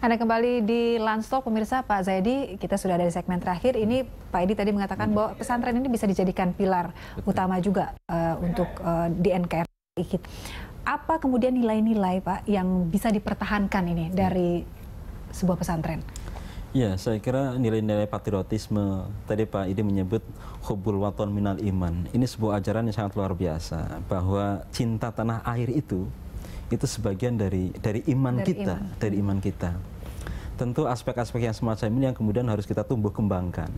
Anda kembali di Lanstok, pemirsa Pak Zaidi, kita sudah ada di segmen terakhir. Ini Pak Edi tadi mengatakan bahwa pesantren ini bisa dijadikan pilar utama juga uh, untuk uh, di NKRI. Apa kemudian nilai-nilai Pak yang bisa dipertahankan ini iya. dari sebuah pesantren? Ya, saya kira nilai-nilai patriotisme tadi Pak Idi menyebut hubul waton minal iman. Ini sebuah ajaran yang sangat luar biasa bahwa cinta tanah air itu itu sebagian dari dari iman dari kita, iman. dari iman kita. Tentu aspek-aspek yang semacam ini yang kemudian harus kita tumbuh kembangkan.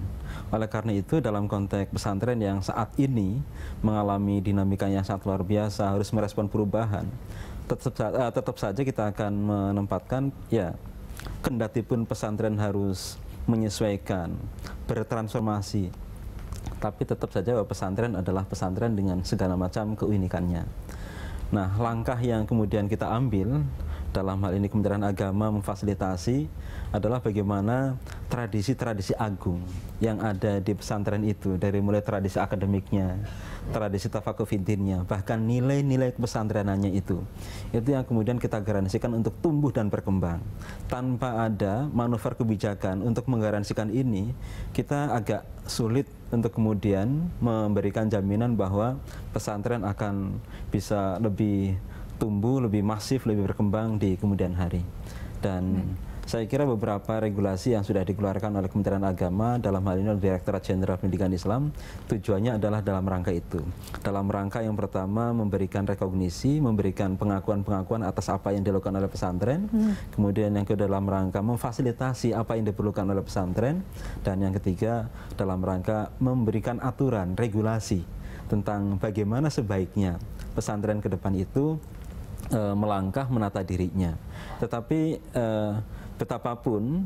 Oleh karena itu dalam konteks pesantren yang saat ini mengalami dinamika yang sangat luar biasa harus merespon perubahan. Tetap, uh, eh, tetap saja kita akan menempatkan ya kendati pun pesantren harus menyesuaikan, bertransformasi. Tapi tetap saja bahwa pesantren adalah pesantren dengan segala macam keunikannya. Nah, langkah yang kemudian kita ambil dalam hal ini Kementerian Agama memfasilitasi adalah bagaimana tradisi-tradisi agung yang ada di pesantren itu dari mulai tradisi akademiknya, tradisi tafakufidinnya, bahkan nilai-nilai pesantrenannya itu itu yang kemudian kita garansikan untuk tumbuh dan berkembang tanpa ada manuver kebijakan untuk menggaransikan ini kita agak sulit untuk kemudian memberikan jaminan bahwa pesantren akan bisa lebih tumbuh, lebih masif, lebih berkembang di kemudian hari dan hmm saya kira beberapa regulasi yang sudah dikeluarkan oleh Kementerian Agama dalam hal ini oleh Direktorat Jenderal Pendidikan Islam tujuannya adalah dalam rangka itu. Dalam rangka yang pertama memberikan rekognisi, memberikan pengakuan-pengakuan atas apa yang dilakukan oleh pesantren. Hmm. Kemudian yang kedua dalam rangka memfasilitasi apa yang diperlukan oleh pesantren dan yang ketiga dalam rangka memberikan aturan regulasi tentang bagaimana sebaiknya pesantren ke depan itu eh, melangkah menata dirinya. Tetapi e, betapapun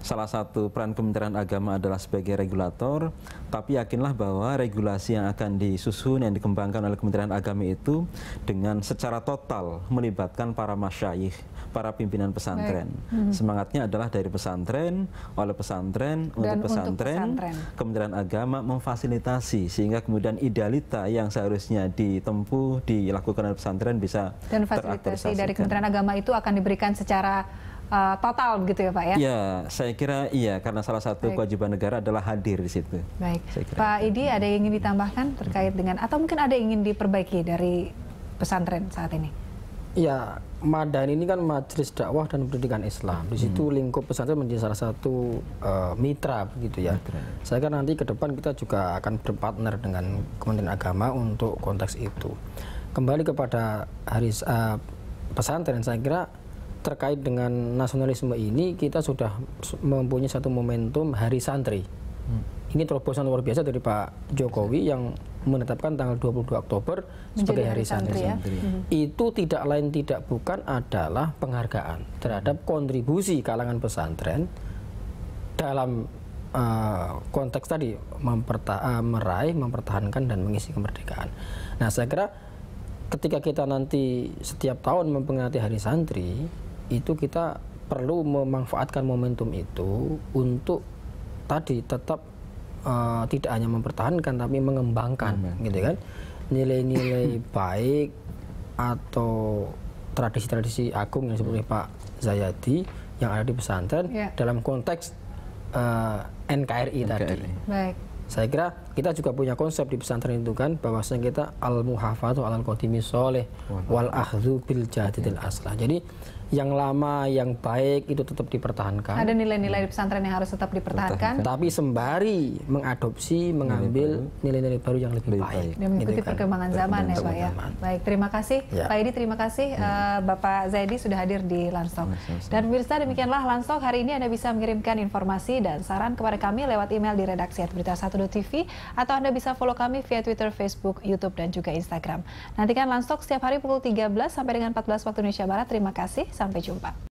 salah satu peran Kementerian Agama adalah sebagai regulator, tapi yakinlah bahwa regulasi yang akan disusun yang dikembangkan oleh Kementerian Agama itu dengan secara total melibatkan para masyayikh, para pimpinan pesantren. Hmm. Semangatnya adalah dari pesantren, oleh pesantren, Dan untuk pesantren, untuk pesantren, Kementerian Agama memfasilitasi sehingga kemudian idealita yang seharusnya ditempuh, dilakukan oleh pesantren bisa Dan fasilitasi dari Kementerian Agama itu akan diberikan secara uh, total gitu ya Pak ya? Ya, saya kira iya karena salah satu Baik. kewajiban negara adalah hadir di situ. Baik. Pak Idi ada yang ingin ditambahkan terkait dengan atau mungkin ada yang ingin diperbaiki dari pesantren saat ini? Ya, Madan ini kan Majelis Dakwah dan Pendidikan Islam. Di situ hmm. lingkup pesantren menjadi salah satu uh, mitra begitu ya. Mitra. Saya kan nanti ke depan kita juga akan berpartner dengan Kementerian Agama untuk konteks itu. Kembali kepada hari uh, pesantren, saya kira terkait dengan nasionalisme ini kita sudah mempunyai satu momentum Hari Santri. Hmm. Ini terobosan luar biasa dari Pak Jokowi yang menetapkan tanggal 22 Oktober Menjadi sebagai Hari, Santri. Santri. Ya? ya. Hmm. Itu tidak lain tidak bukan adalah penghargaan terhadap kontribusi kalangan pesantren dalam uh, konteks tadi memperta uh, meraih, mempertahankan dan mengisi kemerdekaan. Nah, saya kira ketika kita nanti setiap tahun memperingati Hari Santri, itu kita perlu memanfaatkan momentum itu untuk tadi tetap uh, tidak hanya mempertahankan tapi mengembangkan Amen. gitu kan nilai-nilai baik atau tradisi-tradisi agung yang disebut Pak Zayadi yang ada di pesantren yeah. dalam konteks uh, eh, NKRI, NKRI tadi. Baik. Saya kira kita juga punya konsep di pesantren itu kan bahwasanya kita al muhafatu al qadimi soleh wal ahdhu bil jadidil iya. aslah. Jadi yang lama yang baik itu tetap dipertahankan. Ada nilai-nilai di pesantren yang harus tetap dipertahankan. Tapi sembari mengadopsi, mengambil iya, nilai-nilai baru yang lebih, baik. Dan mengikuti gitu kan. perkembangan zaman ya Pak ya. Baik, terima kasih ya. Pak Edi, terima kasih ya. Bapak Zaidi sudah hadir di Lanstok. Iya, dan pemirsa demikianlah Lanstok hari ini Anda bisa mengirimkan informasi dan saran kepada kami lewat email di redaksi berita 1.tv atau Anda bisa follow kami via Twitter, Facebook, YouTube, dan juga Instagram. Nantikan langsung setiap hari pukul 13 sampai dengan 14 waktu Indonesia Barat. Terima kasih, sampai jumpa.